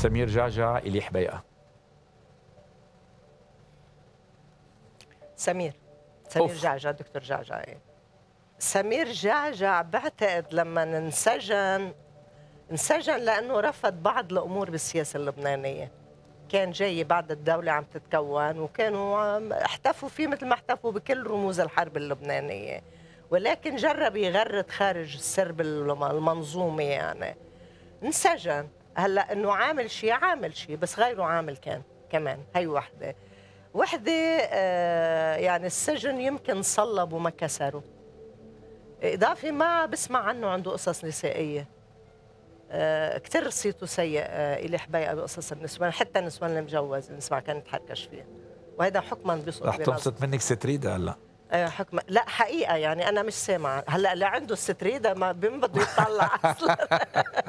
سمير جعجع إلي حبيقة سمير سمير جعجع دكتور جعجع إيه. سمير جعجع بعتقد لما انسجن انسجن لأنه رفض بعض الأمور بالسياسة اللبنانية كان جاي بعد الدولة عم تتكون وكانوا احتفوا فيه مثل ما احتفوا بكل رموز الحرب اللبنانية ولكن جرب يغرد خارج السرب المنظومة يعني انسجن هلا انه عامل شيء عامل شيء بس غيره عامل كان كمان هي وحده وحده آه يعني السجن يمكن صلب وما كسره اضافه ما بسمع عنه عنده قصص نسائيه آه كثير صيته سيء آه إلي حبيقة بقصص النسوان حتى النسوان المجوز بنسمع كان يتحركش فيها وهذا حكما بيسقط رح تبسط منك ستريدا هلا آه حكم لا حقيقه يعني انا مش سامعه هلا اللي عنده ستريدا ما بده يطلع اصلا